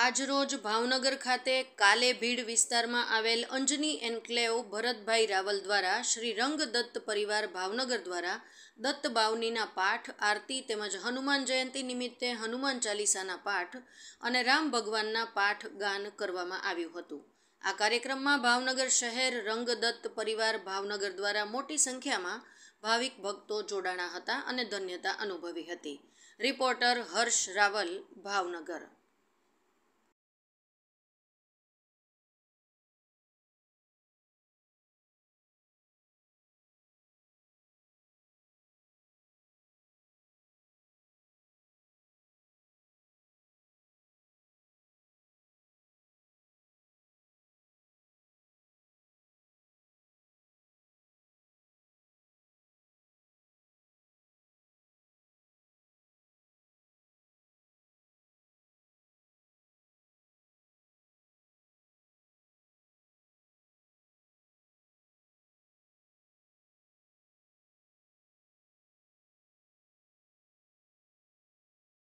આજરોજ ભાવનગર ખાતે કાલે ભીડ વિસ્તારમાં આવેલ અંજની એન્કલેવ ભરતભાઈ રાવલ દ્વારા શ્રી રંગ દત્ત પરિવાર ભાવનગર દ્વારા દત્ત બાવનીના પાઠ આરતી તેમજ હનુમાન જયંતિ નિમિત્તે હનુમાન ચાલીસાના પાઠ અને રામ ભગવાનના પાઠ ગાન કરવામાં આવ્યું હતું આ કાર્યક્રમમાં ભાવનગર શહેર રંગદત્ત પરિવાર ભાવનગર દ્વારા મોટી સંખ્યામાં ભાવિક ભક્તો જોડાણા હતા અને ધન્યતા અનુભવી હતી રિપોર્ટર હર્ષ રાવલ ભાવનગર